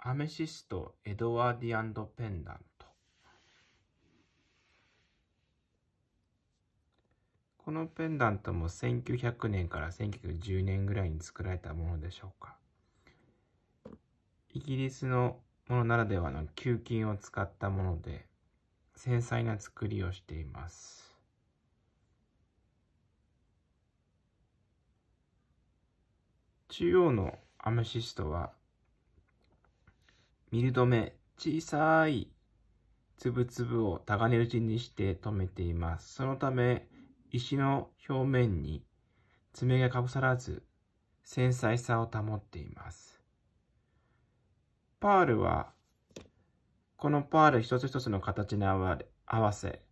アメシスト・エドワーディアンド・ペンダント。このペンダントも1900年から1910年ぐらいに作られたものでしょうか。イギリスのものならではの球菌を使ったもので、繊細な作りをしています。中央のアメシストは見る止め、小さい粒々を高値打ちにして止めています。そのため、石の表面に爪がかぶさらず、繊細さを保っています。パールは、このパール一つ一つの形に合わせ、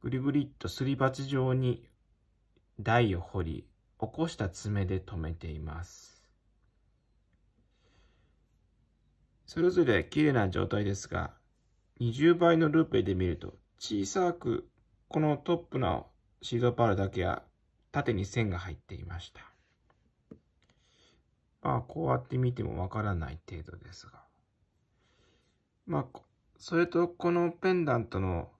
ぐりぐりっとすり鉢状に台を掘り、起こした爪で留めています。それぞれ綺麗な状態ですが、20倍のルーペで見ると小さくこのトップのシードパールだけは縦に線が入っていました。まあ、こうやって見てもわからない程度ですが。まあ、それとこのペンダントの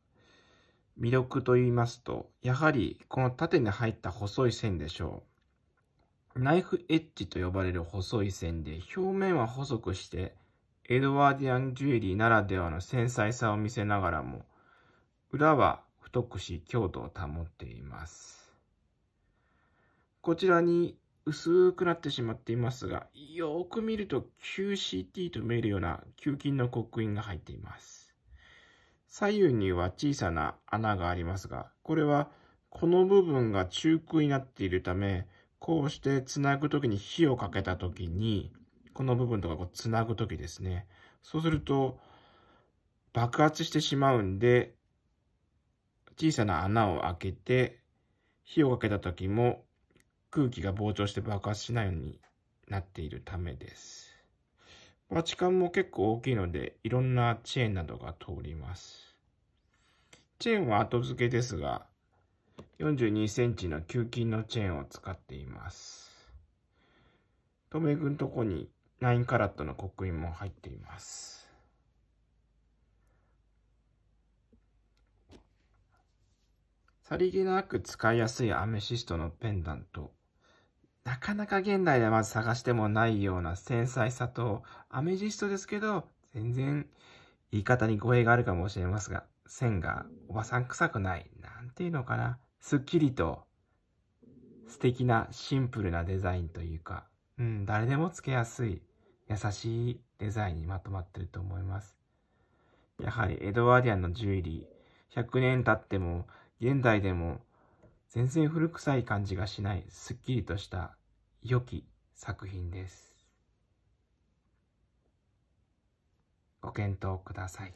魅力と言いますと、やはりこの縦に入った細い線でしょう。ナイフエッジと呼ばれる細い線で、表面は細くして、エドワーディアンジュエリーならではの繊細さを見せながらも、裏は太くし強度を保っています。こちらに薄くなってしまっていますが、よく見ると QCT と見えるような球菌の刻印が入っています。左右には小さな穴がありますが、これはこの部分が中空になっているため、こうしてつなぐ時に火をかけた時に、この部分とかこうつなぐ時ですね。そうすると爆発してしまうんで、小さな穴を開けて、火をかけた時も空気が膨張して爆発しないようになっているためです。バチカンも結構大きいので、いろんなチェーンなどが通ります。チェーンは後付けですが、42センチの球金のチェーンを使っています。留め具んとこに9カラットの刻印も入っています。さりげなく使いやすいアメシストのペンダント。なかなか現代ではまず探してもないような繊細さと、アメジストですけど、全然言い方に語弊があるかもしれますが、線がおばさん臭くない、なんていうのかな。すっきりと、素敵なシンプルなデザインというか、うん、誰でもつけやすい。優しいデザインにまとまっていると思います。やはりエドワーディアンのジュエリー、100年経っても現代でも全然古臭い感じがしないすっきりとした良き作品です。ご検討ください。